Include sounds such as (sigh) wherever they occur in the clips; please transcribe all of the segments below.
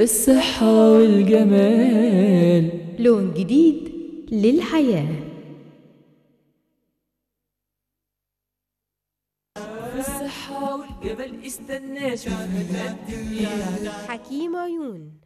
الصحة والجمال لون جديد للحياة الصحة والجمال استنى حكيم عيون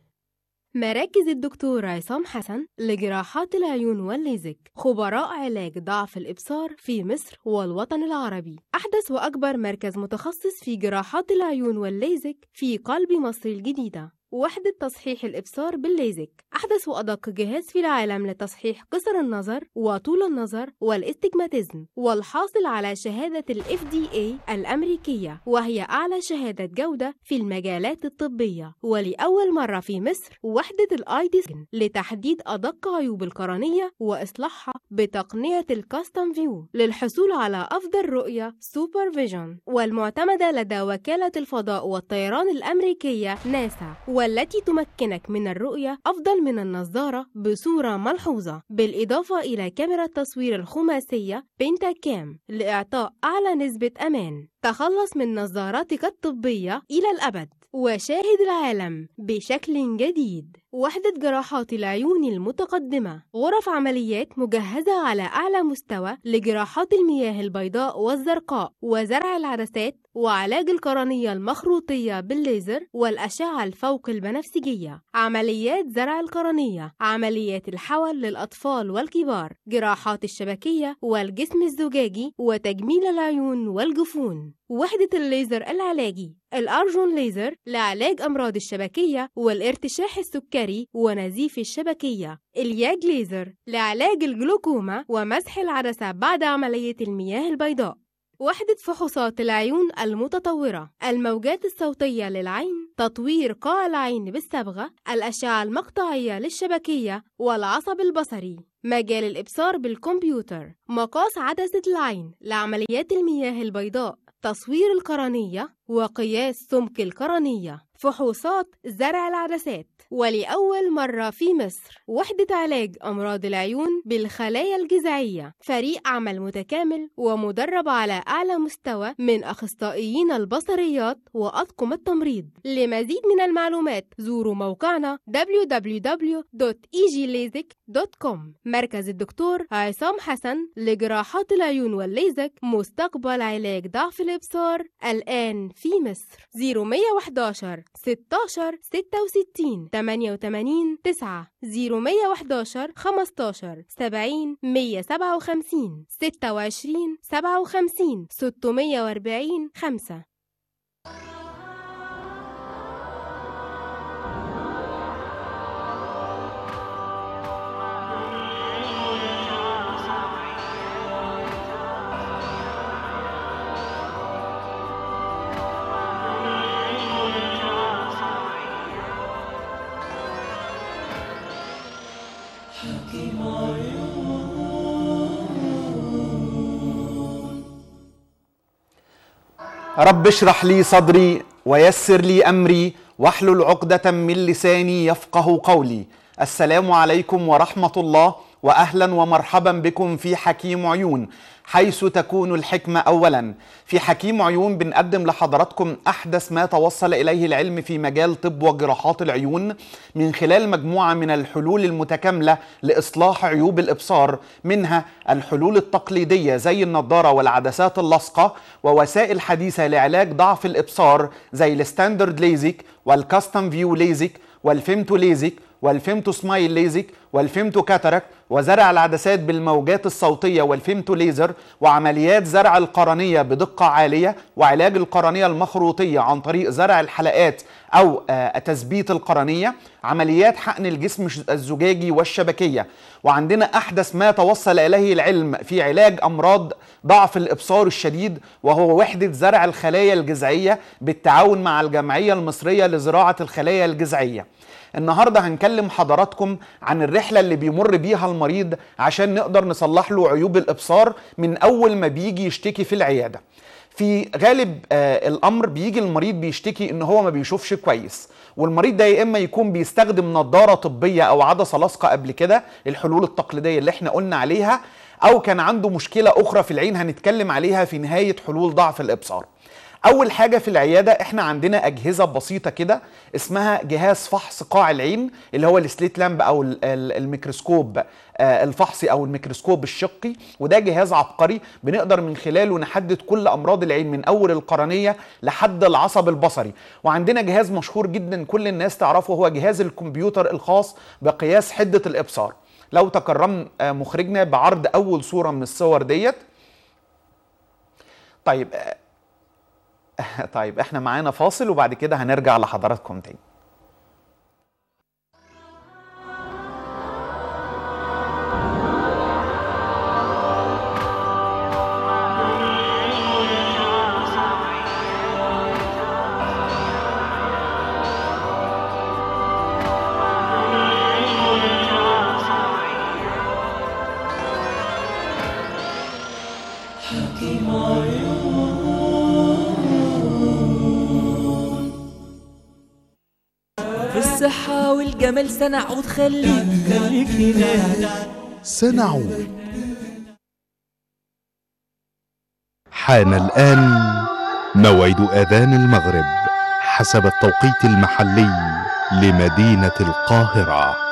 مراكز الدكتور عصام حسن لجراحات العيون والليزك خبراء علاج ضعف الإبصار في مصر والوطن العربي أحدث وأكبر مركز متخصص في جراحات العيون والليزك في قلب مصر الجديدة ووحدة تصحيح الإبصار بالليزك أحدث وأدق جهاز في العالم لتصحيح قصر النظر وطول النظر والاستجماتيزم والحاصل على شهادة الـ FDA الأمريكية وهي أعلى شهادة جودة في المجالات الطبية ولأول مرة في مصر وحدة الآي دي لتحديد أدق عيوب القرنية وإصلاحها بتقنية الكاستم فيو للحصول على أفضل رؤية سوبر فيجن والمعتمدة لدى وكالة الفضاء والطيران الأمريكية ناسا والتي تمكنك من الرؤية أفضل من النظارة بصورة ملحوظة بالإضافة إلى كاميرا التصوير الخماسية بينتا كام لإعطاء أعلى نسبة أمان تخلص من نظاراتك الطبية إلى الأبد وشاهد العالم بشكل جديد وحدة جراحات العيون المتقدمة غرف عمليات مجهزة على أعلى مستوى لجراحات المياه البيضاء والزرقاء وزرع العدسات وعلاج القرنية المخروطية بالليزر والأشعة الفوق البنفسجية عمليات زرع القرنية عمليات الحول للأطفال والكبار جراحات الشبكية والجسم الزجاجي وتجميل العيون والجفون وحدة الليزر العلاجي الأرجون ليزر لعلاج أمراض الشبكية والارتشاح السكري الجاري ونزيف الشبكية الياج ليزر لعلاج الجلوكوما ومسح العدسة بعد عملية المياه البيضاء وحدة فحوصات العيون المتطورة الموجات الصوتية للعين تطوير قاع العين بالصبغة الأشعة المقطعية للشبكية والعصب البصري مجال الإبصار بالكمبيوتر مقاس عدسة العين لعمليات المياه البيضاء تصوير القرنية وقياس سمك القرنية فحوصات زرع العدسات ولأول مرة في مصر وحدة علاج أمراض العيون بالخلايا الجذعية فريق عمل متكامل ومدرب على أعلى مستوى من أخصائيين البصريات وأطقم التمريض لمزيد من المعلومات زوروا موقعنا www.eglazic.com e مركز الدكتور عصام حسن لجراحات العيون والليزك مستقبل علاج ضعف الإبصار الآن في مصر 0111 16 66 88 9 0111 15 70 157 26 57 640 5 رب اشرح لي صدري ويسر لي امري واحلل عقدة من لساني يفقه قولي السلام عليكم ورحمة الله واهلا ومرحبا بكم في حكيم عيون حيث تكون الحكمه اولا في حكيم عيون بنقدم لحضراتكم احدث ما توصل اليه العلم في مجال طب وجراحات العيون من خلال مجموعه من الحلول المتكامله لاصلاح عيوب الابصار منها الحلول التقليديه زي النضاره والعدسات اللاصقه ووسائل حديثه لعلاج ضعف الابصار زي الستاندرد ليزك والكاستم فيو ليزك والفيمتو ليزك والفيمتو سمايل ليزك والفيمتو كاتراكت وزرع العدسات بالموجات الصوتية والفيمتو ليزر وعمليات زرع القرنية بدقة عالية وعلاج القرنية المخروطية عن طريق زرع الحلقات أو آه، تثبيت القرنية عمليات حقن الجسم الزجاجي والشبكية وعندنا أحدث ما توصل إليه العلم في علاج أمراض ضعف الإبصار الشديد وهو وحدة زرع الخلايا الجذعية بالتعاون مع الجمعية المصرية لزراعة الخلايا الجذعية النهارده هنكلم حضراتكم عن الرحله اللي بيمر بيها المريض عشان نقدر نصلح له عيوب الابصار من اول ما بيجي يشتكي في العياده في غالب آه الامر بيجي المريض بيشتكي ان هو ما بيشوفش كويس والمريض ده يا اما يكون بيستخدم نظاره طبيه او عدسه لاصقه قبل كده الحلول التقليديه اللي احنا قلنا عليها او كان عنده مشكله اخرى في العين هنتكلم عليها في نهايه حلول ضعف الابصار اول حاجه في العياده احنا عندنا اجهزه بسيطه كده اسمها جهاز فحص قاع العين اللي هو السليت لامب او الميكروسكوب آه، الفحصي او الميكروسكوب الشقي وده جهاز عبقري بنقدر من خلاله نحدد كل امراض العين من اول القرنيه لحد العصب البصري وعندنا جهاز مشهور جدا كل الناس تعرفه هو جهاز الكمبيوتر الخاص بقياس حده الابصار لو تكرم آه، مخرجنا بعرض اول صوره من الصور ديت طيب آه، (laughs) طيب احنا معانا فاصل وبعد كده هنرجع لحضراتكم تاني جمال سنعود خليك خليك هنا سنعود حان الآن موعد أذان المغرب حسب التوقيت المحلي لمدينة القاهرة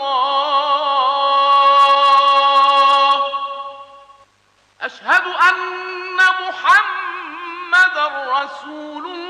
الله أشهد أن محمد رسول الله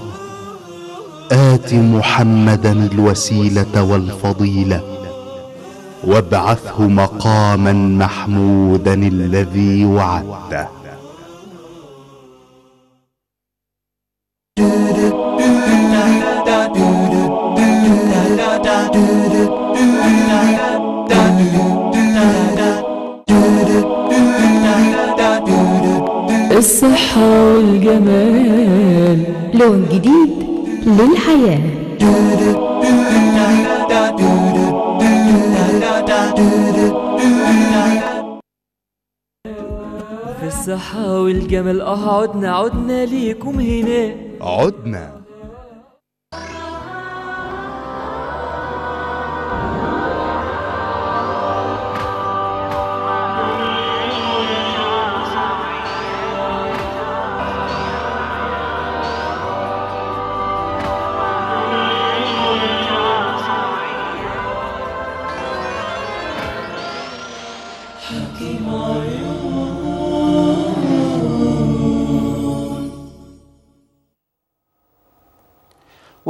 ات محمدا الوسيله والفضيله وابعثه مقاما محمودا الذي وعدته للحياة في الصحة والجمال اه عدنا عدنا ليكم هنا عدنا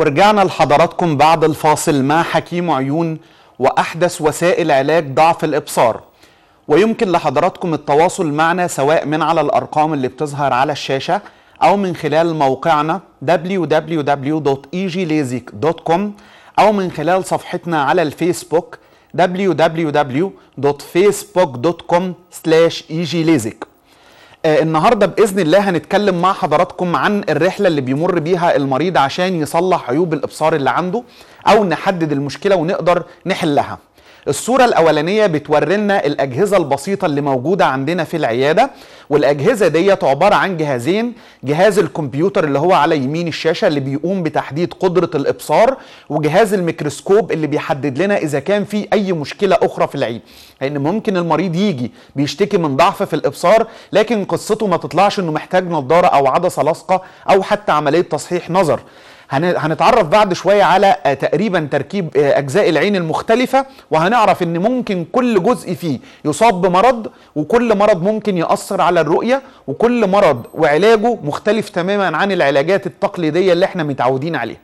ورجعنا لحضراتكم بعد الفاصل مع حكيم عيون واحدث وسائل علاج ضعف الابصار ويمكن لحضراتكم التواصل معنا سواء من على الارقام اللي بتظهر على الشاشه او من خلال موقعنا www.eglasic.com او من خلال صفحتنا على الفيسبوك wwwfacebookcom eglasic آه النهارده باذن الله هنتكلم مع حضراتكم عن الرحله اللي بيمر بيها المريض عشان يصلح عيوب الابصار اللي عنده او نحدد المشكله ونقدر نحلها الصورة الأولانية بتورينا الأجهزة البسيطة اللي موجودة عندنا في العيادة والأجهزة دي عبارة عن جهازين جهاز الكمبيوتر اللي هو على يمين الشاشة اللي بيقوم بتحديد قدرة الإبصار وجهاز الميكروسكوب اللي بيحدد لنا إذا كان في أي مشكلة أخرى في العين لأن يعني ممكن المريض يجي بيشتكي من ضعف في الإبصار لكن قصته ما تطلعش إنه محتاج نظارة أو عدسة لاصقة أو حتى عملية تصحيح نظر هنتعرف بعد شويه على آه، تقريبا تركيب آه، اجزاء العين المختلفه وهنعرف ان ممكن كل جزء فيه يصاب بمرض وكل مرض ممكن ياثر على الرؤيه وكل مرض وعلاجه مختلف تماما عن العلاجات التقليديه اللي احنا متعودين عليها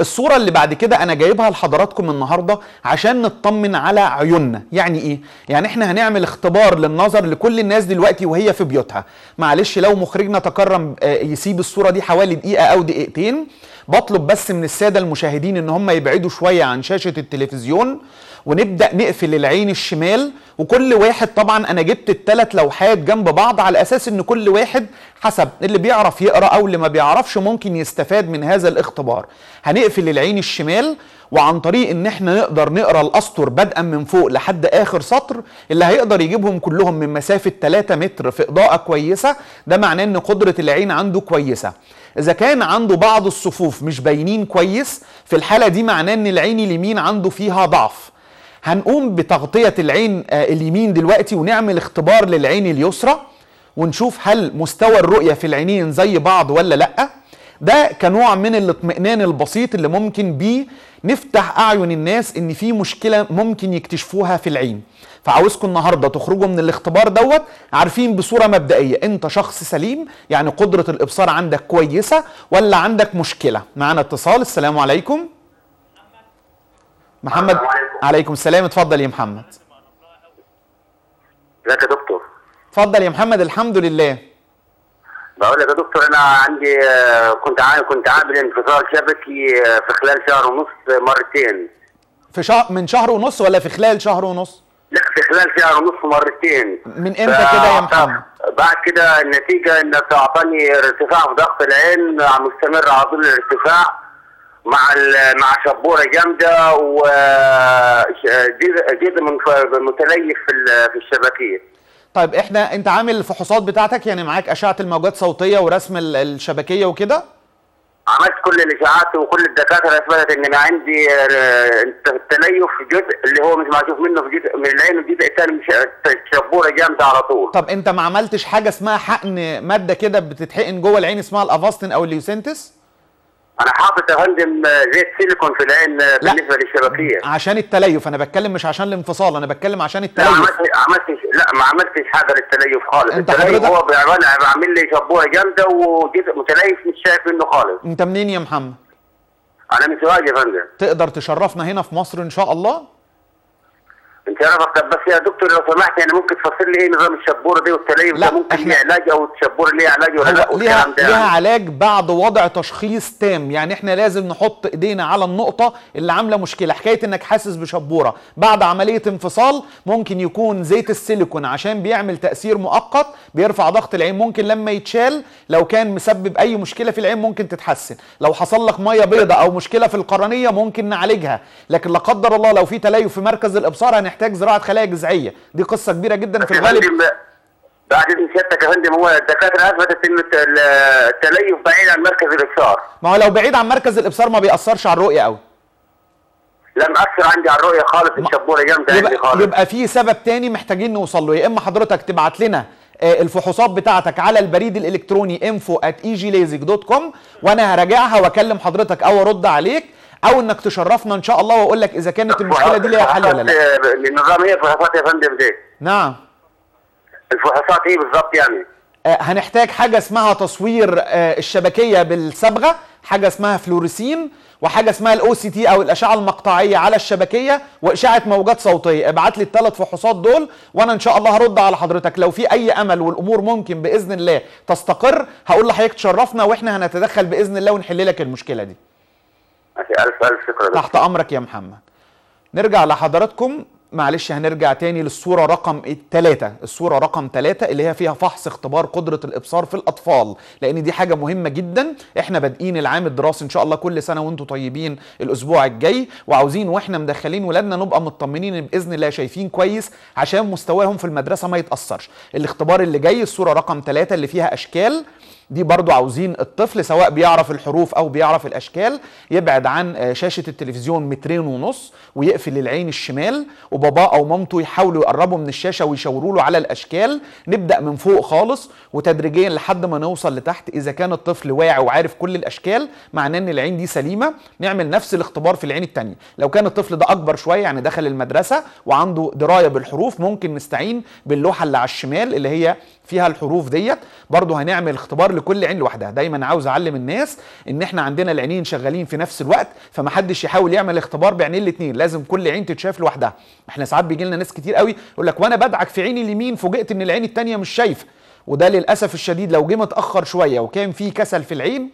الصورة اللي بعد كده أنا جايبها لحضراتكم النهاردة عشان نطمن على عيوننا يعني إيه؟ يعني إحنا هنعمل اختبار للنظر لكل الناس دلوقتي وهي في بيوتها معلش لو مخرجنا تكرم آه، يسيب الصورة دي حوالي دقيقة أو دقيقتين بطلب بس من السادة المشاهدين إن هم يبعدوا شوية عن شاشة التلفزيون ونبدا نقفل العين الشمال وكل واحد طبعا انا جبت الثلاث لوحات جنب بعض على اساس ان كل واحد حسب اللي بيعرف يقرا او اللي ما بيعرفش ممكن يستفاد من هذا الاختبار هنقفل العين الشمال وعن طريق ان احنا نقدر نقرا الاسطر بدءا من فوق لحد اخر سطر اللي هيقدر يجيبهم كلهم من مسافه 3 متر في اضاءه كويسه ده معناه ان قدره العين عنده كويسه اذا كان عنده بعض الصفوف مش باينين كويس في الحاله دي معناه ان العين اليمين عنده فيها ضعف هنقوم بتغطية العين آه، اليمين دلوقتي ونعمل اختبار للعين اليسرى ونشوف هل مستوى الرؤية في العينين زي بعض ولا لأ ده كنوع من الاطمئنان البسيط اللي ممكن بيه نفتح أعين الناس إن في مشكلة ممكن يكتشفوها في العين فعاوزكم النهارده تخرجوا من الاختبار دوت عارفين بصوره مبدئيه انت شخص سليم يعني قدره الابصار عندك كويسه ولا عندك مشكله معانا اتصال السلام عليكم محمد عليكم. عليكم السلام اتفضل يا محمد ازيك يا دكتور اتفضل يا محمد الحمد لله بقول لك يا دكتور انا عندي آه، كنت عامل كنت عامل انفصال شبكي آه، في خلال شهر ونص مرتين في شهر من شهر ونص ولا في خلال شهر ونص؟ لا في خلال شهر ونص مرتين من امتى ف... كده يا محمد؟ بعد كده النتيجه ان اعطاني ارتفاع في ضغط العين مستمر على طول الارتفاع مع مع سبوره جامده و جزء من متليف في الشبكيه طيب احنا انت عامل الفحوصات بتاعتك يعني معاك اشعه الموجات صوتيه ورسم الشبكيه وكده عملت كل الاشاعات وكل الدكاتره اثبتت ان انا عندي آه، تليف جزء اللي هو مش معزوف منه في جزء من العين والجزء الثاني مش شبوره جامده على طول طب انت ما عملتش حاجه اسمها حقن ماده كده بتتحقن جوه العين اسمها الافاستن او اليوسنتس؟ انا حاطط يا فندم زيت سيليكون في العين بالنسبه للشبكيه عشان التليف انا بتكلم مش عشان الانفصال انا بتكلم عشان التليف لا عملت عملت لا ما عملتش حاجه للتليف خالص انت التليف هو هو بيعمل لي شبوه جامده وجزء متليف مش شايف منه خالص انت منين يا محمد؟ انا من سوهاج يا فندم تقدر تشرفنا هنا في مصر ان شاء الله؟ انت يا طب بس يا دكتور لو سمحت يعني ممكن تفصل لي ايه نظام الشبوره دي والتليف ده ممكن ليه علاج او الشبوره ليها علاج ولا لا ليها يعني؟ ليها علاج بعد وضع تشخيص تام يعني احنا لازم نحط ايدينا على النقطه اللي عامله مشكله حكايه انك حاسس بشبوره بعد عمليه انفصال ممكن يكون زيت السيليكون عشان بيعمل تاثير مؤقت بيرفع ضغط العين ممكن لما يتشال لو كان مسبب اي مشكله في العين ممكن تتحسن لو حصل لك ميه بيضاء او مشكله في القرنيه ممكن نعالجها لكن لا قدر الله لو في تليف في مركز الابصار هنحتاج محتاج زراعه خلايا جذعيه دي قصه كبيره جدا في الغالب بعد سيادتك يا فندم هو الدكاتره اثبتت ان التليف بعيد عن مركز الابصار ما هو لو بعيد عن مركز الابصار ما بيأثرش على الرؤيه قوي لم أثر عندي على الرؤيه خالص الشبوره جامده عندي خالص يبقى في سبب تاني محتاجين نوصل له يا اما حضرتك تبعت لنا آه، الفحوصات بتاعتك على البريد الالكتروني info@egilazic.com وانا هراجعها واكلم حضرتك او ارد عليك او انك تشرفنا ان شاء الله واقول لك اذا كانت المشكله دي ليها حل ولا لا النظام آه، هي الفحوصات يا فندم دي نعم الفحوصات ايه بالظبط يعني آه، هنحتاج حاجه اسمها تصوير آه، الشبكيه بالصبغه حاجه اسمها فلوريسين وحاجه اسمها الاو سي تي او الاشعه المقطعيه على الشبكيه واشعه موجات صوتيه ابعت لي الثلاث فحوصات دول وانا ان شاء الله هرد على حضرتك لو في اي امل والامور ممكن باذن الله تستقر هقول لحضرتك تشرفنا واحنا هنتدخل باذن الله ونحل لك المشكله دي ماشي الف الف شكر تحت امرك يا محمد نرجع لحضراتكم معلش هنرجع تاني للصورة رقم ثلاثة الصورة رقم ثلاثة اللي هي فيها فحص اختبار قدرة الإبصار في الأطفال لأن دي حاجة مهمة جدا احنا بادئين العام الدراسي إن شاء الله كل سنة وانتم طيبين الأسبوع الجاي وعاوزين واحنا مدخلين ولادنا نبقى مطمنين بإذن الله شايفين كويس عشان مستواهم في المدرسة ما يتأثرش الاختبار اللي جاي الصورة رقم ثلاثة اللي فيها أشكال دي برضو عاوزين الطفل سواء بيعرف الحروف او بيعرف الاشكال يبعد عن آه، شاشه التلفزيون مترين ونص ويقفل العين الشمال وباباه او مامته يحاولوا يقربوا من الشاشه ويشاوروا له على الاشكال نبدا من فوق خالص وتدريجيا لحد ما نوصل لتحت اذا كان الطفل واعي وعارف كل الاشكال معناه ان العين دي سليمه نعمل نفس الاختبار في العين الثانيه لو كان الطفل ده اكبر شويه يعني دخل المدرسه وعنده درايه بالحروف ممكن نستعين باللوحه اللي على الشمال اللي هي فيها الحروف ديت برضه هنعمل اختبار لكل عين لوحدها دايما عاوز اعلم الناس ان احنا عندنا العينين شغالين في نفس الوقت فمحدش يحاول يعمل اختبار بعينين الاثنين لازم كل عين تتشاف لوحدها احنا ساعات بيجي لنا ناس كتير قوي يقول لك وانا بدعك في عيني اليمين فوجئت ان العين الثانيه مش شايفه وده للاسف الشديد لو جه متاخر شويه وكان في كسل في العين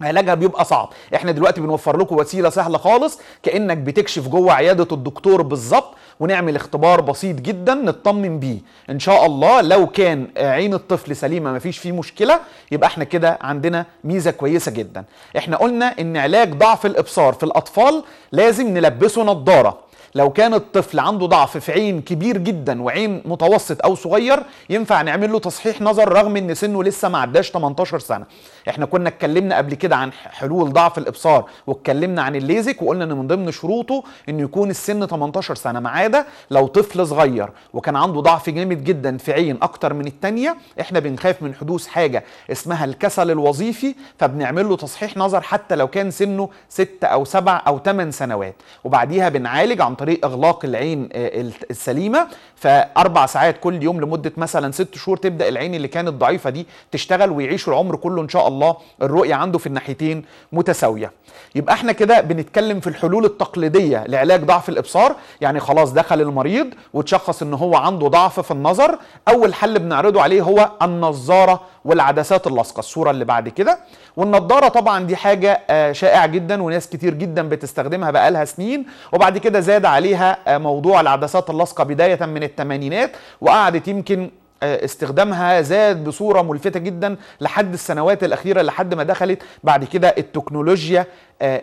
علاجها بيبقى صعب احنا دلوقتي بنوفر لكم وسيله سهله خالص كانك بتكشف جوه عياده الدكتور بالظبط ونعمل اختبار بسيط جدا نطمن بيه ان شاء الله لو كان عين الطفل سليمه مفيش فيه مشكله يبقى احنا كده عندنا ميزه كويسه جدا احنا قلنا ان علاج ضعف الابصار في الاطفال لازم نلبسه نظاره لو كان الطفل عنده ضعف في عين كبير جدا وعين متوسط او صغير ينفع نعمل له تصحيح نظر رغم ان سنه لسه ما عداش 18 سنه احنا كنا اتكلمنا قبل كده عن حلول ضعف الابصار واتكلمنا عن الليزك وقلنا ان من ضمن شروطه انه يكون السن 18 سنه ما عدا لو طفل صغير وكان عنده ضعف جامد جدا في عين اكتر من الثانيه احنا بنخاف من حدوث حاجه اسمها الكسل الوظيفي فبنعمل له تصحيح نظر حتى لو كان سنه 6 او 7 او 8 سنوات وبعديها بنعالج عن طريق طريق اغلاق العين آه، السليمه فاربع ساعات كل يوم لمده مثلا ست شهور تبدا العين اللي كانت ضعيفه دي تشتغل ويعيش العمر كله ان شاء الله الرؤيه عنده في الناحيتين متساويه يبقى احنا كده بنتكلم في الحلول التقليديه لعلاج ضعف الابصار يعني خلاص دخل المريض وتشخص ان هو عنده ضعف في النظر اول حل بنعرضه عليه هو النظاره والعدسات اللاصقه الصوره اللي بعد كده والنضاره طبعا دي حاجه آه، شائعه جدا وناس كتير جدا بتستخدمها بقالها سنين وبعد كده زاد عليها آه، موضوع العدسات اللاصقه بدايه من الثمانينات وقعدت يمكن آه، استخدامها زاد بصوره ملفته جدا لحد السنوات الاخيره لحد ما دخلت بعد كده التكنولوجيا آه،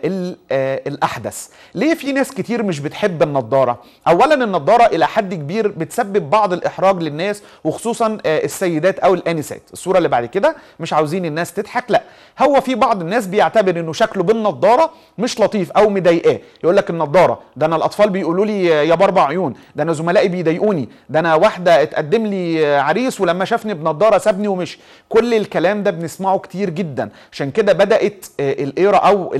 آه، الاحدث ليه في ناس كتير مش بتحب النضاره اولا النضاره الى حد كبير بتسبب بعض الاحراج للناس وخصوصا آه، السيدات او الانسات الصوره اللي بعد كده مش عاوزين الناس تضحك لا هو في بعض الناس بيعتبر انه شكله بالنضاره مش لطيف او مضايقاه يقول لك النضاره ده انا الاطفال بيقولوا لي يا بربع عيون ده انا زملائي بيضايقوني ده انا واحده اتقدم لي عريس ولما شافني بنضاره سابني ومشي كل الكلام ده بنسمعه كتير جدا عشان كده بدات الايرا او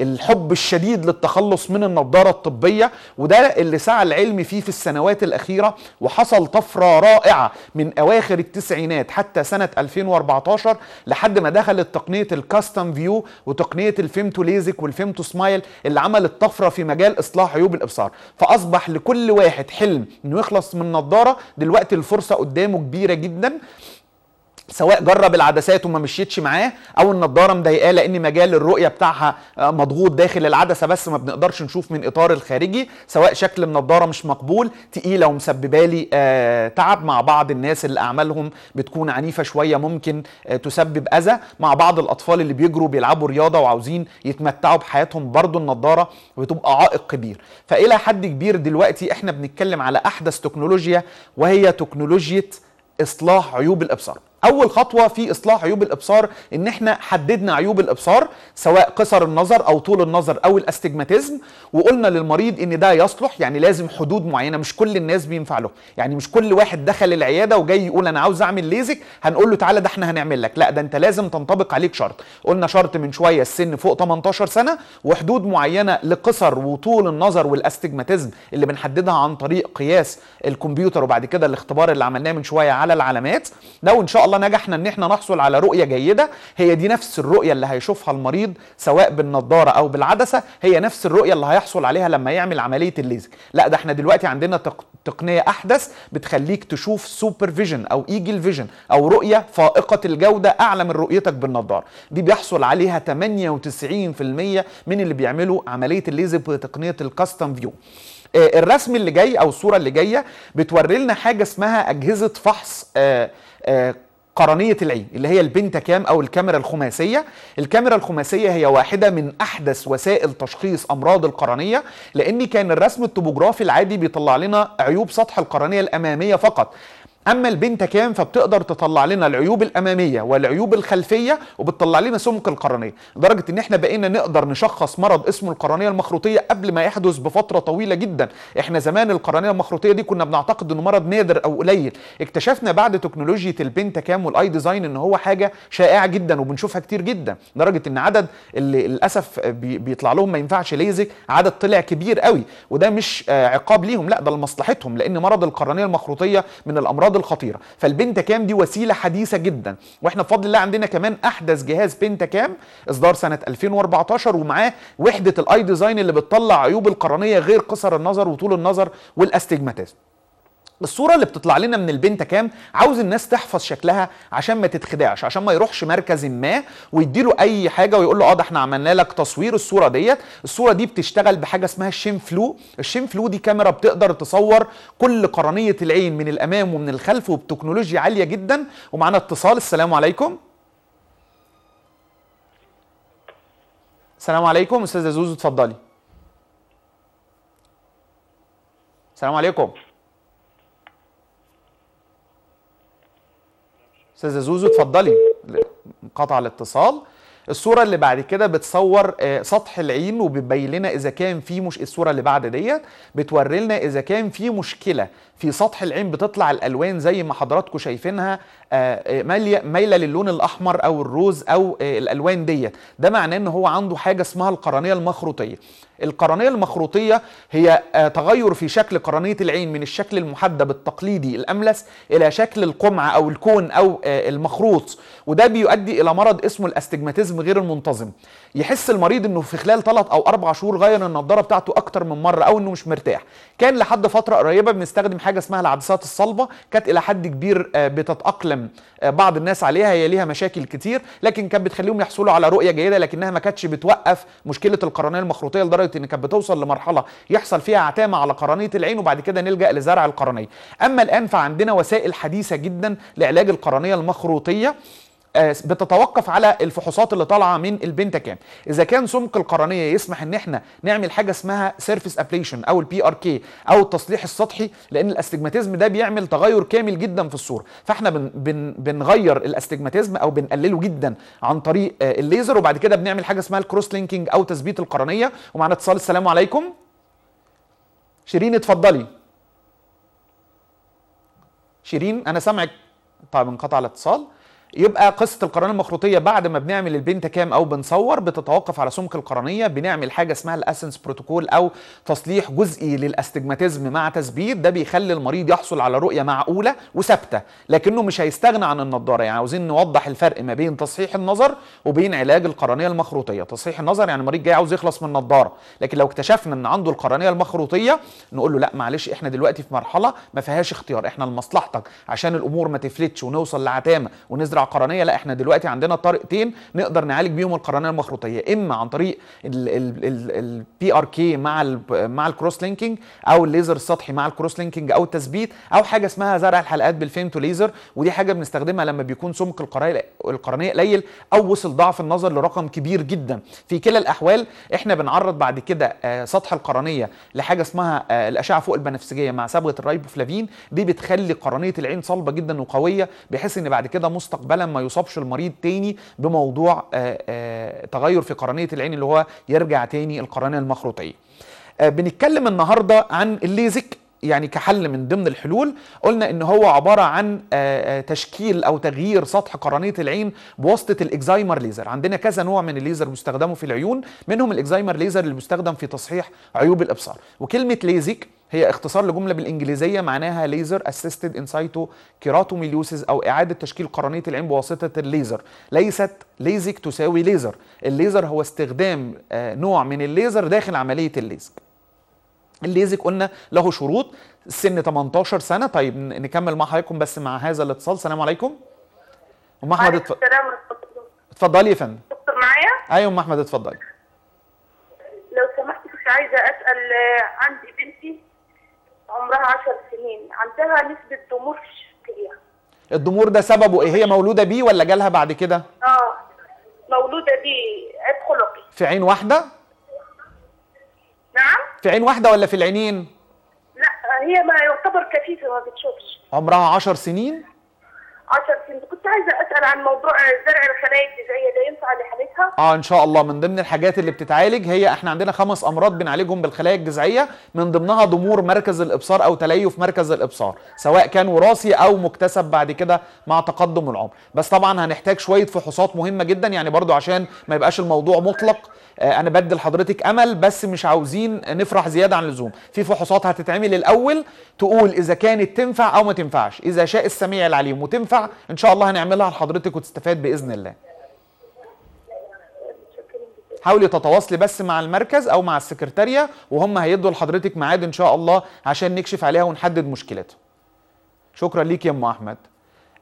الحب الشديد للتخلص من النضاره الطبيه وده اللي سعى العلم فيه في السنوات الاخيره وحصل طفره رائعه من اواخر التسعينات حتى سنه 2014 لحد ما دخلت تقنيه الكاستم فيو وتقنيه الفيمتو ليزك والفيمتو سمايل اللي عملت طفره في مجال اصلاح عيوب الابصار فاصبح لكل واحد حلم انه يخلص من نضاره دلوقتي الفرصه قدامه كبيره جدا سواء جرب العدسات وما مشيتش معاه او النضاره مضايقاه لان مجال الرؤيه بتاعها آه، مضغوط داخل العدسه بس ما بنقدرش نشوف من اطار الخارجي سواء شكل النضاره مش مقبول تقيله ومسببه لي آه، تعب مع بعض الناس اللي اعمالهم بتكون عنيفه شويه ممكن آه، تسبب اذى مع بعض الاطفال اللي بيجروا بيلعبوا رياضه وعاوزين يتمتعوا بحياتهم برضو النضاره بتبقى عائق كبير فالى حد كبير دلوقتي احنا بنتكلم على احدث تكنولوجيا وهي تكنولوجيا اصلاح عيوب الابصار اول خطوه في اصلاح عيوب الابصار ان احنا حددنا عيوب الابصار سواء قصر النظر او طول النظر او الاستجماتيزم وقلنا للمريض ان ده يصلح يعني لازم حدود معينه مش كل الناس بينفع له يعني مش كل واحد دخل العياده وجاي يقول انا عاوز اعمل ليزك هنقول له تعالى ده احنا هنعمل لك لا ده انت لازم تنطبق عليك شرط قلنا شرط من شويه السن فوق 18 سنه وحدود معينه لقصر وطول النظر والاستجماتيزم اللي بنحددها عن طريق قياس الكمبيوتر وبعد كده الاختبار اللي عملناه من شويه على العلامات ده وان شاء الله نجحنا ان احنا نحصل على رؤيه جيده هي دي نفس الرؤيه اللي هيشوفها المريض سواء بالنضاره او بالعدسه هي نفس الرؤيه اللي هيحصل عليها لما يعمل عمليه الليزك لا ده احنا دلوقتي عندنا تقنيه احدث بتخليك تشوف سوبر فيجن او ايجل فيجن او رؤيه فائقه الجوده اعلى من رؤيتك بالنضاره دي بيحصل عليها 98% من اللي بيعملوا عمليه الليزك بتقنيه الكاستم آه، فيو الرسم اللي جاي او الصوره اللي جايه بتوري لنا حاجه اسمها اجهزه فحص آآ آه، آآ آه، قرنية العين اللي هي البنتا كام أو الكاميرا الخماسية الكاميرا الخماسية هي واحدة من أحدث وسائل تشخيص أمراض القرنية لأن كان الرسم التوبوغرافي العادي بيطلع لنا عيوب سطح القرنية الأمامية فقط اما كام فبتقدر تطلع لنا العيوب الاماميه والعيوب الخلفيه وبتطلع لنا سمك القرنيه لدرجه ان احنا بقينا نقدر نشخص مرض اسمه القرنيه المخروطيه قبل ما يحدث بفتره طويله جدا احنا زمان القرنيه المخروطيه دي كنا بنعتقد انه مرض نادر او قليل اكتشفنا بعد تكنولوجيا كام والاي ديزاين ان هو حاجه شائعه جدا وبنشوفها كتير جدا لدرجه ان عدد اللي للاسف بيطلع لهم ما ينفعش ليزك عدد طلع كبير قوي وده مش آه، عقاب ليهم لا ده لمصلحتهم لان مرض القرنيه المخروطيه من الامراض الامراض الخطيره فالبنتا كام دي وسيله حديثه جدا واحنا بفضل الله عندنا كمان احدث جهاز بنتا كام اصدار سنه 2014 ومعاه وحده الاي ديزاين اللي بتطلع عيوب القرنيه غير قصر النظر وطول النظر والاستجماتيزم الصوره اللي بتطلع لنا من البنت كام عاوز الناس تحفظ شكلها عشان ما تتخدعش عشان ما يروحش مركز ما ويديله اي حاجه ويقول له اه ده احنا عملنا لك تصوير الصوره ديت الصوره دي بتشتغل بحاجه اسمها الشين فلو الشين فلو دي كاميرا بتقدر تصور كل قرنيه العين من الامام ومن الخلف وبتكنولوجيا عاليه جدا ومعانا اتصال السلام عليكم السلام عليكم استاذه زوزو اتفضلي السلام عليكم استاذه زوزو اتفضلي انقطع الاتصال الصوره اللي بعد كده بتصور آه، سطح العين وبتبين لنا اذا كان في مش الصوره اللي بعد ديت بتوري لنا اذا كان في مشكله في سطح العين بتطلع الالوان زي ما حضراتكم شايفينها آه، آه، مايله للون الاحمر او الروز او الالوان ديت ده معناه ان هو عنده حاجه اسمها القرنيه المخروطيه القرنية المخروطية هي آه، تغير في شكل قرنية العين من الشكل المحدب التقليدي الأملس إلى شكل القمع أو الكون أو آه، المخروط وده بيؤدي إلى مرض اسمه الاستجماتيزم غير المنتظم يحس المريض انه في خلال 3 او 4 شهور غير النظارة بتاعته اكتر من مره او انه مش مرتاح كان لحد فتره قريبه بنستخدم حاجه اسمها العدسات الصلبه كانت الى حد كبير آه، بتتاقلم بعض الناس عليها هي ليها مشاكل كتير لكن كانت بتخليهم يحصلوا على رؤيه جيده لكنها ما كانتش بتوقف مشكله القرنيه المخروطيه لدرجه لدرجه ان كانت بتوصل لمرحله يحصل فيها عتامه على قرنيه العين وبعد كده نلجا لزرع القرنيه اما الان فعندنا وسائل حديثه جدا لعلاج القرنيه المخروطيه آه، بتتوقف على الفحوصات اللي طالعه من البنت كام اذا كان سمك القرنيه يسمح ان احنا نعمل حاجه اسمها سيرفيس ابليشن او البي ار كي او التصليح السطحي لان الاستجماتيزم ده بيعمل تغير كامل جدا في الصوره فاحنا بن بن بنغير الاستجماتيزم او بنقلله جدا عن طريق آه، الليزر وبعد كده بنعمل حاجه اسمها الكروس لينكينج او تثبيت القرنيه ومعنا اتصال السلام عليكم شيرين اتفضلي شيرين انا سامعك طيب انقطع الاتصال يبقى قصه القرنيه المخروطيه بعد ما بنعمل كام او بنصور بتتوقف على سمك القرنيه بنعمل حاجه اسمها الاسنس بروتوكول او تصليح جزئي للاستجماتيزم مع تثبيت ده بيخلي المريض يحصل على رؤيه معقوله وثابته لكنه مش هيستغنى عن النضاره يعني عاوزين نوضح الفرق ما بين تصحيح النظر وبين علاج القرنيه المخروطيه تصحيح النظر يعني المريض جاي عاوز يخلص من النضاره لكن لو اكتشفنا ان عنده القرنيه المخروطيه نقول له لا معلش احنا دلوقتي في مرحله ما فيهاش اختيار احنا لمصلحتك عشان الامور ما تفلتش ونوصل لعتامه ونزرع العقرانيه لا احنا دلوقتي عندنا طريقتين نقدر نعالج بيهم القرنيه المخروطيه اما عن طريق البي ار كي مع الـ مع الكروس لينكينج او الليزر السطحي مع الكروس لينكينج او التثبيت او حاجه اسمها زرع الحلقات بالفيمتو ليزر ودي حاجه بنستخدمها لما بيكون سمك القرنيه قليل او وصل ضعف النظر لرقم كبير جدا في كلا الاحوال احنا بنعرض بعد كده آه، سطح القرنيه لحاجه اسمها آه، الاشعه فوق البنفسجيه مع صبغه الرايبوفلافين دي بتخلي قرنيه العين صلبه جدا وقويه بحيث ان بعد كده مستقبل بلا ما يصابش المريض تاني بموضوع آه، آه، تغير في قرنيه العين اللي هو يرجع تاني القرنيه المخروطيه آه، بنتكلم النهارده عن الليزك يعني كحل من ضمن الحلول قلنا ان هو عباره عن تشكيل او تغيير سطح قرنيه العين بواسطه الاكزايمر ليزر عندنا كذا نوع من الليزر مستخدمه في العيون منهم الاكزايمر ليزر اللي مستخدم في تصحيح عيوب الابصار وكلمه ليزك هي اختصار لجمله بالانجليزيه معناها ليزر اسيستد انسايتو كيراتوميليوسيس او اعاده تشكيل قرنيه العين بواسطه الليزر ليست ليزك تساوي ليزر الليزر هو استخدام آه، نوع من الليزر داخل عمليه الليزك الليزك قلنا له شروط سن 18 سنه طيب نكمل مع حضراتكم بس مع هذا الاتصال السلام عليكم ام احمد السلام اتفضلي يا فندم دكتور معايا ايوه ام احمد اتفضلي لو سمحت كنت عايزه اسال آه، عندي عمرها 10 سنين عندها نسبة ضمور في الشفتيه الضمور ده سببه ايه هي مولودة بيه ولا جالها بعد كده اه مولودة بيه عيب خلقي في عين واحدة نعم في عين واحدة ولا في العينين لا هي ما يعتبر كفيفة ما بتشوفش عمرها 10 سنين 10 سنين كنت عايزه اسال عن موضوع زرع الخلايا الجذعيه ده ينفع لحالتها اه ان شاء الله من ضمن الحاجات اللي بتتعالج هي احنا عندنا خمس امراض بنعالجهم بالخلايا الجذعيه من ضمنها ضمور مركز الابصار او تليف مركز الابصار سواء كان وراثي او مكتسب بعد كده مع تقدم العمر بس طبعا هنحتاج شويه فحوصات مهمه جدا يعني برضو عشان ما يبقاش الموضوع مطلق آه، انا بدي لحضرتك امل بس مش عاوزين نفرح زياده عن اللزوم في فحوصات هتتعمل الاول تقول اذا كانت تنفع او ما تنفعش اذا شاء السميع العليم وتنفع ان شاء الله هنعملها لحضرتك وتستفاد باذن الله حاولي تتواصلي بس مع المركز او مع السكرتاريه وهم هيدوا لحضرتك ميعاد ان شاء الله عشان نكشف عليها ونحدد مشكلتها شكرا ليك يا ام احمد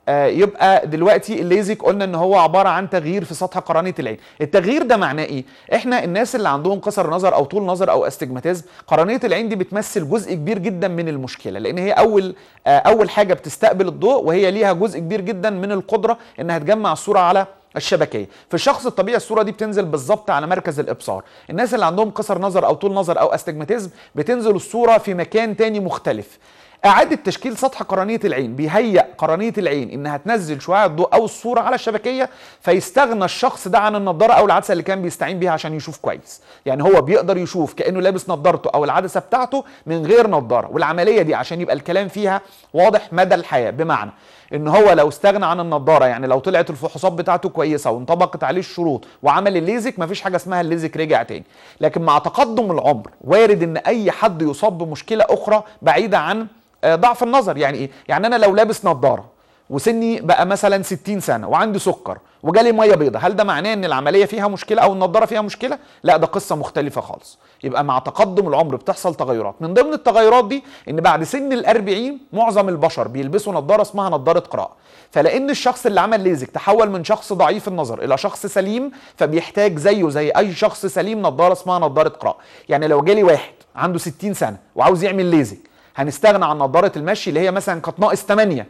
آه، يبقى دلوقتي الليزك قلنا ان هو عباره عن تغيير في سطح قرنيه العين التغيير ده معناه ايه احنا الناس اللي عندهم قصر نظر او طول نظر او استجماتيزم قرنيه العين دي بتمثل جزء كبير جدا من المشكله لان هي اول آه، اول حاجه بتستقبل الضوء وهي ليها جزء كبير جدا من القدره انها تجمع الصوره على الشبكيه في الشخص الطبيعي الصوره دي بتنزل بالظبط على مركز الابصار الناس اللي عندهم قصر نظر او طول نظر او استجماتيزم بتنزل الصوره في مكان تاني مختلف اعاده تشكيل سطح قرنيه العين بيهيئ قرنيه العين انها تنزل شعاع الضوء او الصوره على الشبكيه فيستغنى الشخص ده عن النضاره او العدسه اللي كان بيستعين بيها عشان يشوف كويس يعني هو بيقدر يشوف كانه لابس نضارته او العدسه بتاعته من غير نضاره والعمليه دي عشان يبقى الكلام فيها واضح مدى الحياه بمعنى ان هو لو استغنى عن النضاره يعني لو طلعت الفحوصات بتاعته كويسه وانطبقت عليه الشروط وعمل الليزك مفيش حاجه اسمها الليزك رجع تاني لكن مع تقدم العمر وارد ان اي حد يصاب بمشكله اخرى بعيده عن آه، ضعف النظر يعني ايه يعني انا لو لابس نظاره وسني بقى مثلا 60 سنه وعندي سكر وجالي ميه بيضاء هل ده معناه ان العمليه فيها مشكله او النضاره فيها مشكله لا ده قصه مختلفه خالص يبقى مع تقدم العمر بتحصل تغيرات من ضمن التغيرات دي ان بعد سن ال40 معظم البشر بيلبسوا نظاره اسمها نظاره قراءه فلان الشخص اللي عمل ليزك تحول من شخص ضعيف النظر الى شخص سليم فبيحتاج زيه زي اي شخص سليم نظاره اسمها نظاره قراءه يعني لو جالي واحد عنده 60 سنه وعاوز يعمل ليزك هنستغنى عن نظاره المشي اللي هي مثلا كانت ناقص 8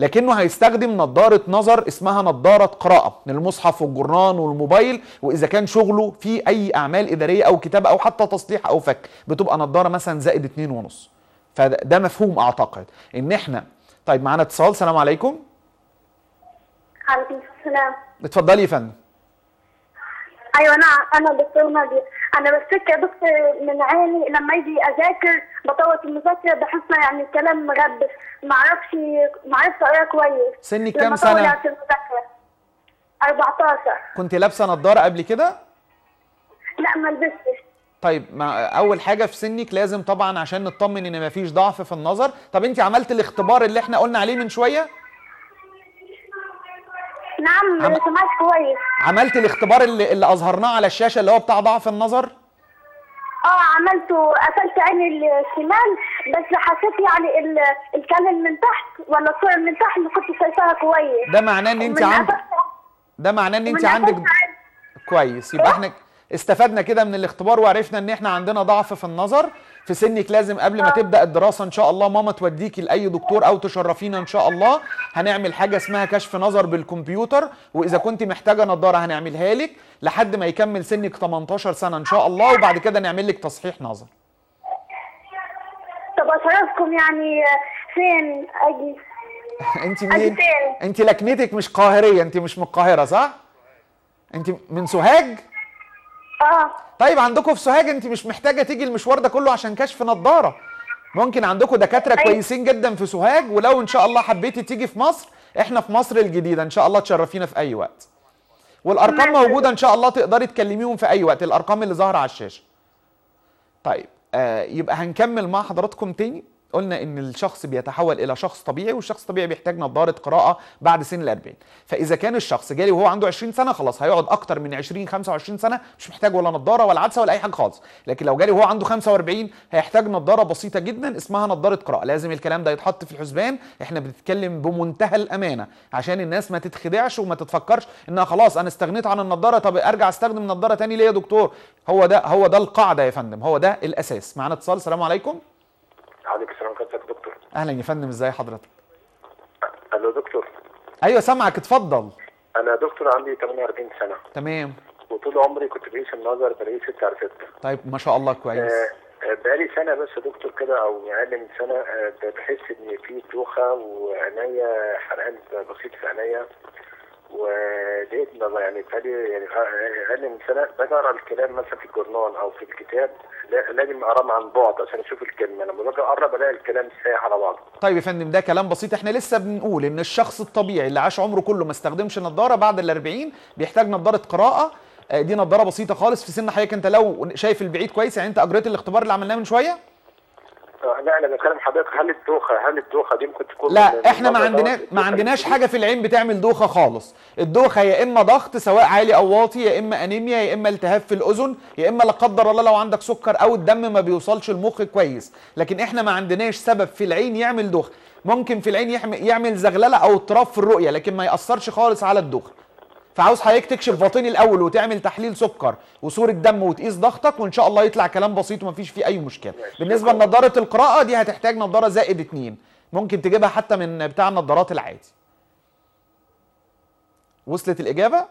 لكنه هيستخدم نظاره نظر اسمها نظاره قراءه للمصحف والجرنان والموبايل واذا كان شغله في اي اعمال اداريه او كتابه او حتى تصليح او فك بتبقى نظاره مثلا زائد 2 ونص فده مفهوم اعتقد ان احنا طيب معانا اتصال سلام عليكم عليكم السلام اتفضلي يا فندم ايوه انا انا دكتور ماجد انا بشتكي يا دكتور من عيني لما اجي اذاكر بطوط المذاكره بحس يعني الكلام مغبش ما اعرفش ما اعرفش اقرا كويس سنك كام سنه؟ 14 كنت لابسه نظاره قبل كده؟ لا ما لبستش طيب ما اول حاجه في سنك لازم طبعا عشان نطمن ان ما فيش ضعف في النظر طب انت عملت الاختبار اللي احنا قلنا عليه من شويه نعم عم... سمعت كويس عملت الاختبار اللي, اللي اظهرناه على الشاشه اللي هو بتاع ضعف النظر اه عملته قفلت عيني الشمال بس حسيت يعني ال... الكلام من تحت ولا الصوره من تحت ما كنت شايفاها كويس ده معناه ان انت عندك ده معناه ان انت عندك كويس يبقى إيه؟ احنا استفدنا كده من الاختبار وعرفنا ان احنا عندنا ضعف في النظر في سنك لازم قبل ما تبدا الدراسه ان شاء الله ماما توديكي لاي دكتور او تشرفينا ان شاء الله هنعمل حاجه اسمها كشف نظر بالكمبيوتر واذا كنت محتاجه نظاره هنعملها لك لحد ما يكمل سنك 18 سنه ان شاء الله وبعد كده نعمل لك تصحيح نظر طب اشرفكم يعني فين اجي (laughs) انت منين انت لكنتك مش قاهريه انت مش من القاهره صح انت من سوهاج اه طيب عندكم في سوهاج انت مش محتاجه تيجي المشوار ده كله عشان كشف نظاره ممكن عندكم دكاتره أيوة. كويسين جدا في سوهاج ولو ان شاء الله حبيتي تيجي في مصر احنا في مصر الجديده ان شاء الله تشرفينا في اي وقت والارقام موجوده ان شاء الله تقدري تكلميهم في اي وقت الارقام اللي ظاهره على الشاشه طيب آه يبقى هنكمل مع حضراتكم تاني قلنا ان الشخص بيتحول الى شخص طبيعي والشخص الطبيعي بيحتاج نظاره قراءه بعد سن ال 40 فاذا كان الشخص جالي وهو عنده 20 سنه خلاص هيقعد اكتر من 20 25 سنه مش محتاج ولا نظاره ولا عدسه ولا اي حاجه خالص لكن لو جالي وهو عنده 45 هيحتاج نظاره بسيطه جدا اسمها نظاره قراءه لازم الكلام ده يتحط في الحسبان احنا بنتكلم بمنتهى الامانه عشان الناس ما تتخدعش وما تتفكرش انها خلاص انا استغنيت عن النظاره طب ارجع استخدم نظاره تاني ليه يا دكتور هو ده هو ده القاعده يا فندم هو ده الاساس معانا اتصال السلام عليكم عليك السلام حضرتك دكتور اهلا يا فندم ازي حضرتك الو دكتور ايوه سامعك اتفضل انا دكتور عندي 48 سنه تمام وطول عمري كنت بعيش النظر بلاقي 6 على 6 طيب ما شاء الله كويس آه،, آه بقالي سنه بس يا دكتور كده او اقل من سنه آه بحس ان في دوخه وعينيا حرقان بسيط في عينيا ولقيت يعني بقالي يعني اقل من سنه بقرا الكلام مثلا في الجورنال او في الكتاب لازم اقراه عن بعد عشان اشوف الكلمه لما باجي اقرب الاقي الكلام سايح على بعضه. طيب يا فندم ده كلام بسيط احنا لسه بنقول ان الشخص الطبيعي اللي عاش عمره كله ما استخدمش نظاره بعد ال 40 بيحتاج نظاره قراءه آه، دي نظاره بسيطه خالص في سن حضرتك انت لو شايف البعيد كويس يعني انت اجريت الاختبار اللي عملناه من شويه آه، لا بتكلم حضرتك هل الدوخه هل الدوخه دي ممكن تكون لا احنا ما عندناش ما عندناش حاجه في العين بتعمل دوخه خالص الدوخه يا اما ضغط سواء عالي او واطي يا اما انيميا يا اما التهاب في الاذن يا اما لا قدر الله لو عندك سكر او الدم ما بيوصلش المخ كويس لكن احنا ما عندناش سبب في العين يعمل دوخه ممكن في العين يعمل زغلله او اضطراب في الرؤيه لكن ما ياثرش خالص على الدوخه فعاوز حضرتك تكشف باطني الاول وتعمل تحليل سكر وصوره دم وتقيس ضغطك وان شاء الله يطلع كلام بسيط ومفيش فيه اي مشكله بالنسبه لنضاره القراءه دي هتحتاج نضاره زائد اتنين ممكن تجيبها حتى من بتاع النضارات العادي وصلت الاجابه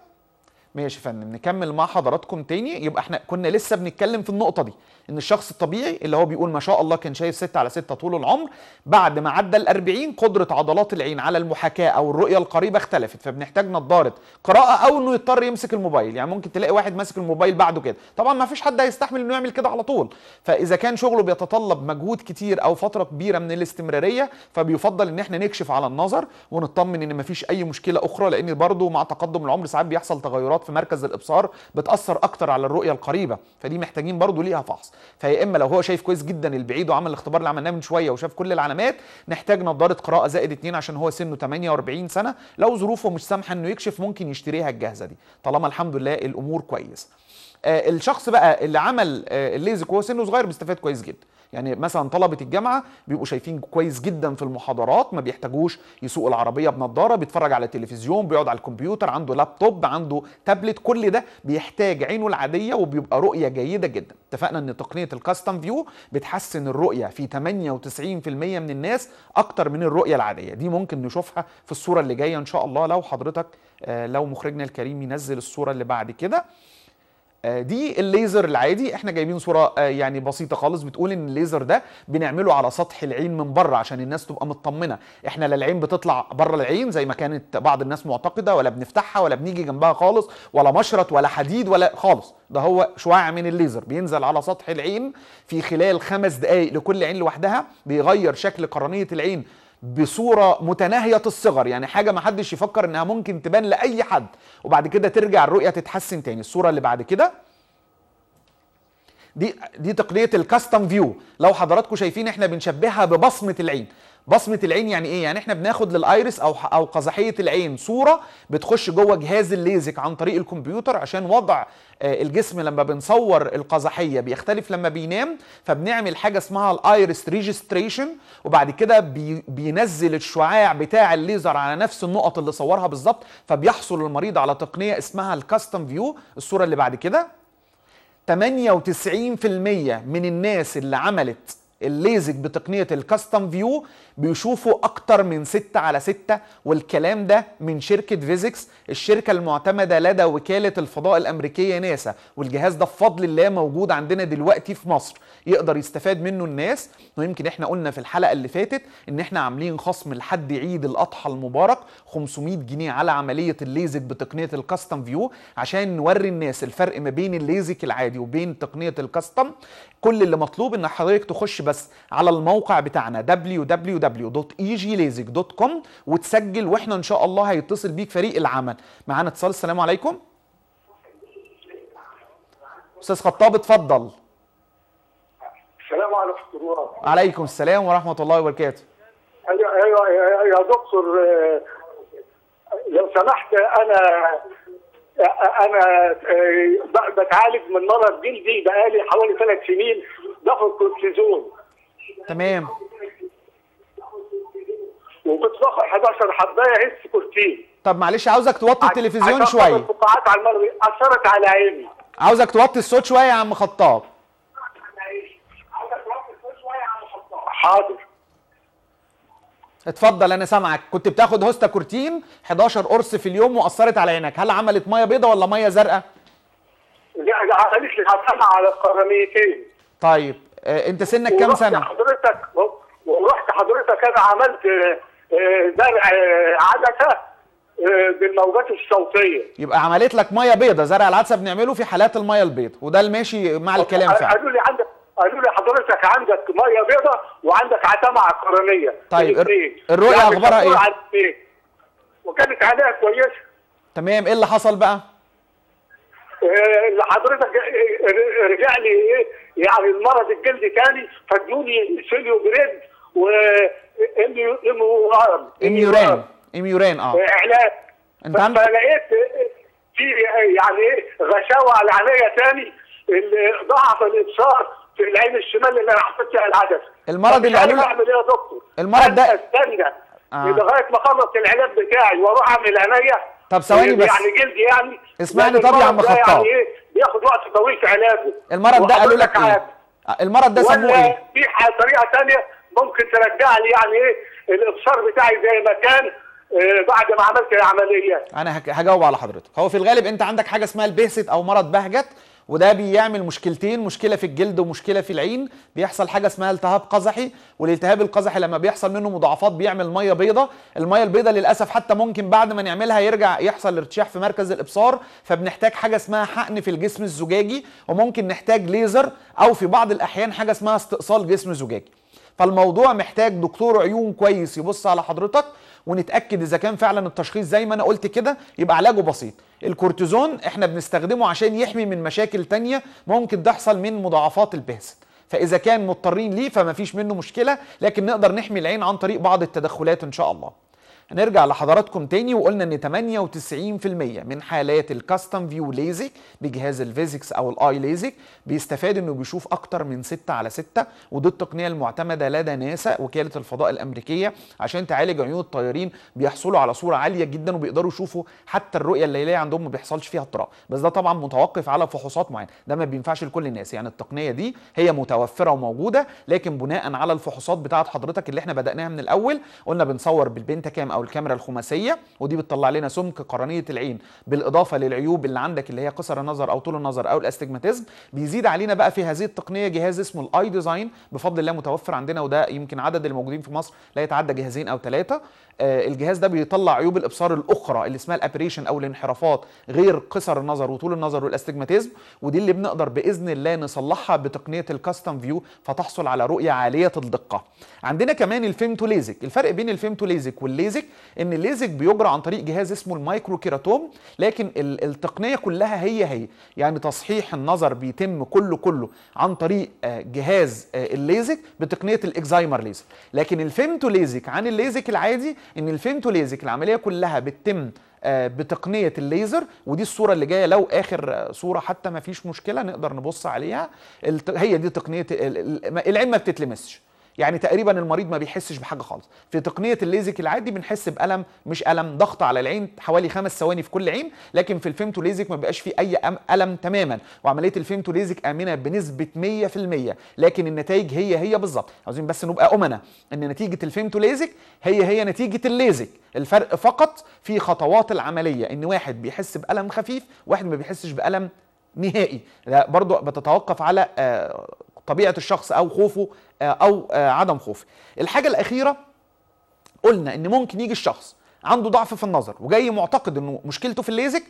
ماشي يا فندم نكمل مع حضراتكم تاني يبقى احنا كنا لسه بنتكلم في النقطه دي ان الشخص الطبيعي اللي هو بيقول ما شاء الله كان شايف 6 على 6 طول العمر بعد ما عدى ال 40 قدره عضلات العين على المحاكاه او الرؤيه القريبه اختلفت فبنحتاج نظاره قراءه او انه يضطر يمسك الموبايل يعني ممكن تلاقي واحد ماسك الموبايل بعده كده طبعا ما فيش حد هيستحمل انه يعمل كده على طول فاذا كان شغله بيتطلب مجهود كتير او فتره كبيره من الاستمراريه فبيفضل ان احنا نكشف على النظر ونطمن ان ما فيش اي مشكله اخرى لان برضه مع تقدم العمر ساعات بيحصل تغيرات في مركز الابصار بتاثر اكتر على الرؤيه القريبه فدي محتاجين برضو ليها فحص فيا اما لو هو شايف كويس جدا البعيد وعمل الاختبار اللي عملناه من شويه وشاف كل العلامات نحتاج نظاره قراءه زائد 2 عشان هو سنه 48 سنه لو ظروفه مش سامحه انه يكشف ممكن يشتريها الجاهزه دي طالما الحمد لله الامور كويس آه الشخص بقى اللي عمل آه الليزك وهو سنه صغير بيستفاد كويس جدا يعني مثلا طلبه الجامعه بيبقوا شايفين كويس جدا في المحاضرات ما بيحتاجوش يسوق العربيه بنظاره بيتفرج على التلفزيون بيقعد على الكمبيوتر عنده لابتوب عنده تابلت كل ده بيحتاج عينه العاديه وبيبقى رؤيه جيده جدا اتفقنا ان تقنيه الكاستم فيو بتحسن الرؤيه في 98% من الناس اكتر من الرؤيه العاديه دي ممكن نشوفها في الصوره اللي جايه ان شاء الله لو حضرتك آه، لو مخرجنا الكريم ينزل الصوره اللي بعد كده آه، دي الليزر العادي احنا جايبين صوره آه، يعني بسيطه خالص بتقول ان الليزر ده بنعمله على سطح العين من بره عشان الناس تبقى مطمنه احنا لا العين بتطلع بره العين زي ما كانت بعض الناس معتقده ولا بنفتحها ولا بنيجي جنبها خالص ولا مشرط ولا حديد ولا خالص ده هو شعاع من الليزر بينزل على سطح العين في خلال خمس دقائق لكل عين لوحدها بيغير شكل قرنيه العين بصوره متناهيه الصغر يعني حاجه ما حدش يفكر انها ممكن تبان لاي حد وبعد كده ترجع الرؤيه تتحسن تاني الصوره اللي بعد كده دي دي تقنيه الكاستم فيو لو حضراتكم شايفين احنا بنشبهها ببصمه العين بصمه العين يعني ايه يعني احنا بناخد للايرس او او قزحيه العين صوره بتخش جوه جهاز الليزك عن طريق الكمبيوتر عشان وضع آه، الجسم لما بنصور القزحيه بيختلف لما بينام فبنعمل حاجه اسمها الايرس ريجستريشن وبعد كده بي بينزل الشعاع بتاع الليزر على نفس النقط اللي صورها بالظبط فبيحصل المريض على تقنيه اسمها الكاستم فيو الصوره اللي بعد كده 98% من الناس اللي عملت الليزك بتقنيه الكاستم فيو بيشوفوا اكتر من 6 على 6 والكلام ده من شركه فيزكس الشركه المعتمده لدى وكاله الفضاء الامريكيه ناسا والجهاز ده بفضل الله موجود عندنا دلوقتي في مصر يقدر يستفاد منه الناس ويمكن احنا قلنا في الحلقه اللي فاتت ان احنا عاملين خصم لحد عيد الاضحى المبارك 500 جنيه على عمليه الليزك بتقنيه الكاستم فيو عشان نوري الناس الفرق ما بين الليزك العادي وبين تقنيه الكاستم كل اللي مطلوب ان حضرتك تخش بس على الموقع بتاعنا www.eglasic.com وتسجل واحنا ان شاء الله هيتصل بيك فريق العمل معانا اتصال السلام عليكم استاذ خطاب اتفضل السلام عليكم دكتور عليكم السلام ورحمه الله وبركاته ايوه ايوه يا أيوة، أيوة، دكتور آه، لو سمحت انا آه، انا آه، بتعالج من مرض جلدي بقالي حوالي ثلاث سنين باخد كورتيزون تمام وكنت باخد 11 حبايه هيس كورتين طب معلش عاوزك توطي التلفزيون شويه الفقاعات على المروي اثرت على عيني عاوزك توطي الصوت شويه يا عم خطاب حاضر اتفضل انا سامعك كنت بتاخد هوستا كورتين 11 قرص في اليوم واثرت على عينك هل عملت ميه بيضاء ولا ميه زرقاء لا عملت لي على القرنيتين طيب آه، انت سنك كام سنه؟ حضرتك ورحت حضرتك انا عملت زرع آه، آه، عدسه بالموجات الصوتيه يبقى عملت لك ميه بيضه زرع العدسه بنعمله في حالات الميه البيضة وده الماشي مع الكلام فعلا قالوا لي عندك قالوا لي حضرتك عندك ميه بيضه وعندك عتمه عقرانيه طيب الرؤيه يعني اخبارها ايه؟ وكانت عليها كويسه تمام ايه اللي حصل بقى؟ اللي حضرتك رجع لي ايه يعني المرض الجلدي تاني فادوني سيليو جريد و ام اميوران اميوران اه انت عندك فلقيت في يعني غشاوه على عينيا تاني اللي ضعف الابصار في العين الشمال اللي انا حطيت فيها العدسه المرض اللي قالوا اعمل ايه يا دكتور؟ المرض ده استنى آه. لغايه ما اخلص العلاج بتاعي واروح اعمل عينيا طب ثواني يعني بس يعني جلدي يعني اسمعني يعني طب يا عم خطاب يعني ايه بياخد وقت طويل في علاجه المرض ده قالوا لك ايه؟ المرض ده سموه ايه؟ في طريقه ثانيه ممكن ترجع لي يعني ايه الابصار بتاعي زي ما كان آه، بعد ما عملت العمليه انا هجاوب على حضرتك هو في الغالب انت عندك حاجه اسمها البهست او مرض بهجت وده بيعمل مشكلتين مشكله في الجلد ومشكله في العين بيحصل حاجه اسمها التهاب قزحي والالتهاب القزحي لما بيحصل منه مضاعفات بيعمل ميه بيضه الميه البيضه للاسف حتى ممكن بعد ما نعملها يرجع يحصل ارتشاح في مركز الابصار فبنحتاج حاجه اسمها حقن في الجسم الزجاجي وممكن نحتاج ليزر او في بعض الاحيان حاجه اسمها استئصال جسم زجاجي فالموضوع محتاج دكتور عيون كويس يبص على حضرتك ونتاكد اذا كان فعلا التشخيص زي ما انا قلت كده يبقى علاجه بسيط الكورتيزون احنا بنستخدمه عشان يحمي من مشاكل تانية ممكن تحصل من مضاعفات البهسد فاذا كان مضطرين ليه فما فيش منه مشكله لكن نقدر نحمي العين عن طريق بعض التدخلات ان شاء الله هنرجع لحضراتكم تاني وقلنا ان 98% من حالات الكاستم فيو ليزك بجهاز الفيزكس او الاي ليزك بيستفاد انه بيشوف اكتر من 6 على 6 ودي التقنيه المعتمده لدى ناسا وكاله الفضاء الامريكيه عشان تعالج عيون الطيارين بيحصلوا على صوره عاليه جدا وبيقدروا يشوفوا حتى الرؤيه الليليه عندهم ما بيحصلش فيها اضطراب بس ده طبعا متوقف على فحوصات معينه ده ما بينفعش لكل الناس يعني التقنيه دي هي متوفره وموجوده لكن بناء على الفحوصات بتاعه حضرتك اللي احنا بداناها من الاول قلنا بنصور بالبنتا كام او الكاميرا الخماسيه ودي بتطلع لنا سمك قرنيه العين بالاضافه للعيوب اللي عندك اللي هي قصر النظر او طول النظر او الاستجماتيزم بيزيد علينا بقى في هذه التقنيه جهاز اسمه الاي ديزاين بفضل الله متوفر عندنا وده يمكن عدد الموجودين في مصر لا يتعدى جهازين او ثلاثه آه، الجهاز ده بيطلع عيوب الابصار الاخرى اللي اسمها الابريشن او الانحرافات غير قصر النظر وطول النظر والاستجماتيزم ودي اللي بنقدر باذن الله نصلحها بتقنيه الكاستم فيو فتحصل على رؤيه عاليه الدقه عندنا كمان ليزك الفرق بين ليزك والليزك ان الليزك بيجرى عن طريق جهاز اسمه المايكرو كيراتوم لكن التقنيه كلها هي هي يعني تصحيح النظر بيتم كله كله عن طريق آه، جهاز آه، الليزك بتقنيه الاكزايمر ليزك لكن ليزك عن الليزك العادي ان ليزك العمليه كلها بتتم آه، بتقنيه الليزر ودي الصوره اللي جايه لو اخر صوره حتى ما فيش مشكله نقدر نبص عليها هي دي تقنيه العين ما بتتلمسش يعني تقريبا المريض ما بيحسش بحاجه خالص في تقنيه الليزك العادي بنحس بالم مش الم ضغط على العين حوالي خمس ثواني في كل عين لكن في الفيمتو ليزك ما بيبقاش فيه اي الم تماما وعمليه الفيمتو ليزك امنه بنسبه 100% لكن النتائج هي هي بالظبط عاوزين بس نبقى امنا ان نتيجه الفيمتو ليزك هي هي نتيجه الليزك الفرق فقط في خطوات العمليه ان واحد بيحس بالم خفيف واحد ما بيحسش بالم نهائي برضو بتتوقف على آه، طبيعه الشخص او خوفه آه، او آه، عدم خوفه الحاجه الاخيره قلنا ان ممكن يجي الشخص عنده ضعف في النظر وجاي معتقد انه مشكلته في الليزك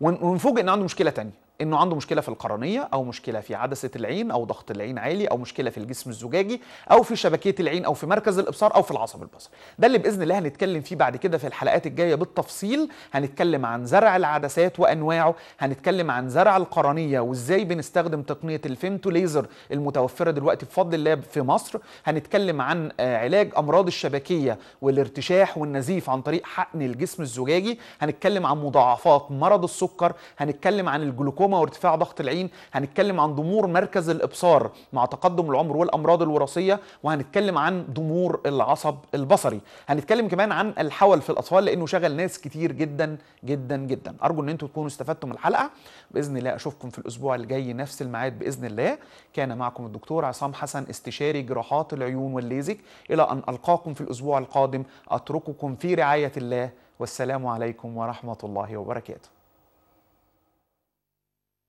ونفوجئ ان عنده مشكله تانية انه عنده مشكله في القرنيه او مشكله في عدسه العين او ضغط العين عالي او مشكله في الجسم الزجاجي او في شبكيه العين او في مركز الابصار او في العصب البصري ده اللي باذن الله هنتكلم فيه بعد كده في الحلقات الجايه بالتفصيل هنتكلم عن زرع العدسات وانواعه هنتكلم عن زرع القرنيه وازاي بنستخدم تقنيه الفيمتو ليزر المتوفره دلوقتي بفضل الله في مصر هنتكلم عن آه، علاج امراض الشبكيه والارتشاح والنزيف عن طريق حقن الجسم الزجاجي هنتكلم عن مضاعفات مرض السكر هنتكلم عن الجلوكوما التروما وارتفاع ضغط العين هنتكلم عن ضمور مركز الابصار مع تقدم العمر والامراض الوراثيه وهنتكلم عن ضمور العصب البصري هنتكلم كمان عن الحول في الاطفال لانه شغل ناس كتير جدا جدا جدا ارجو ان انتم تكونوا استفدتم الحلقه باذن الله اشوفكم في الاسبوع الجاي نفس الميعاد باذن الله كان معكم الدكتور عصام حسن استشاري جراحات العيون والليزك الى ان القاكم في الاسبوع القادم اترككم في رعايه الله والسلام عليكم ورحمه الله وبركاته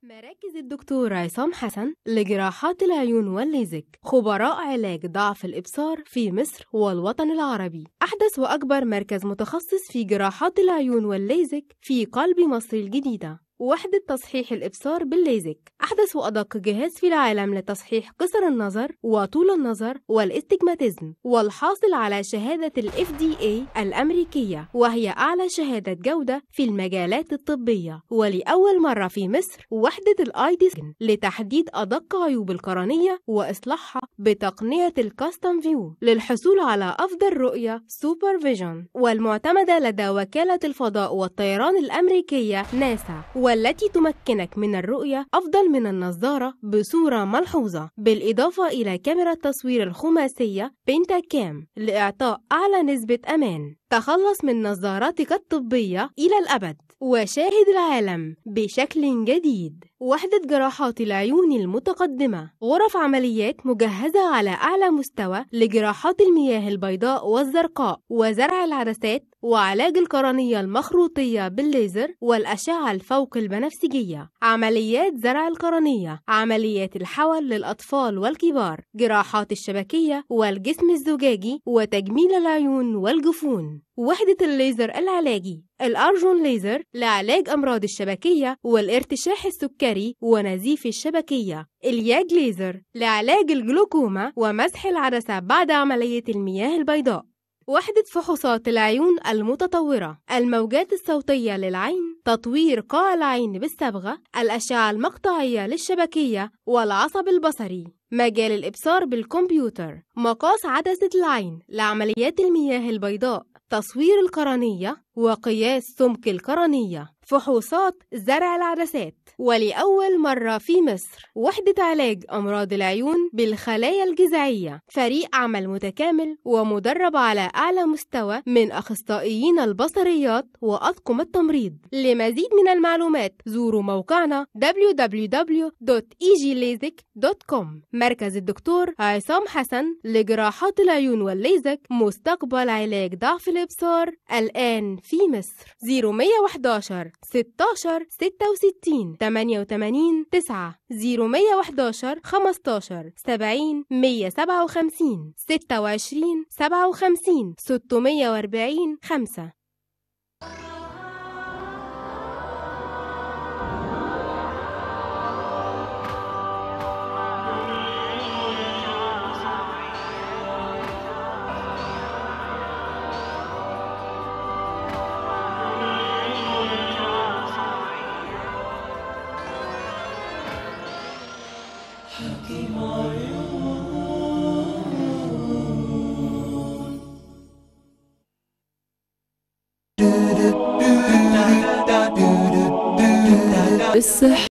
مراكز الدكتور عصام حسن لجراحات العيون والليزك خبراء علاج ضعف الإبصار في مصر والوطن العربي أحدث وأكبر مركز متخصص في جراحات العيون والليزك في قلب مصر الجديدة ووحدة تصحيح الإبصار بالليزك أحدث وأدق جهاز في العالم لتصحيح قصر النظر وطول النظر والاستجماتيزم والحاصل على شهادة الـ FDA الأمريكية وهي أعلى شهادة جودة في المجالات الطبية ولأول مرة في مصر وحدة الآي دي لتحديد أدق عيوب القرنية وإصلاحها بتقنية الكاستم فيو للحصول على أفضل رؤية سوبر فيجن والمعتمدة لدى وكالة الفضاء والطيران الأمريكية ناسا والتي تمكنك من الرؤية أفضل من النظارة بصورة ملحوظة بالإضافة إلى كاميرا التصوير الخماسية بينتا كام لإعطاء أعلى نسبة أمان تخلص من نظاراتك الطبية إلى الأبد وشاهد العالم بشكل جديد وحدة جراحات العيون المتقدمة غرف عمليات مجهزة على أعلى مستوى لجراحات المياه البيضاء والزرقاء وزرع العدسات وعلاج القرنية المخروطية بالليزر والأشعة الفوق البنفسجية عمليات زرع القرنية عمليات الحول للأطفال والكبار جراحات الشبكية والجسم الزجاجي وتجميل العيون والجفون وحدة الليزر العلاجي الأرجون ليزر لعلاج أمراض الشبكية والارتشاح السكري الجاري ونزيف الشبكية اليا جليزر لعلاج الجلوكوما ومسح العدسة بعد عملية المياه البيضاء وحدة فحوصات العيون المتطورة الموجات الصوتية للعين تطوير قاع العين بالصبغة الأشعة المقطعية للشبكية والعصب البصري مجال الإبصار بالكمبيوتر مقاس عدسة العين لعمليات المياه البيضاء تصوير القرنية وقياس سمك القرنية فحوصات زرع العدسات ولأول مرة في مصر وحدة علاج أمراض العيون بالخلايا الجذعية فريق عمل متكامل ومدرب على أعلى مستوى من أخصائيين البصريات وأطقم التمريض لمزيد من المعلومات زوروا موقعنا www.eglazic.com e مركز الدكتور عصام حسن لجراحات العيون والليزك مستقبل علاج ضعف الإبصار الآن في مصر 0111 16 66 88 9 0111 15 70 157 26 57 640 5 السحر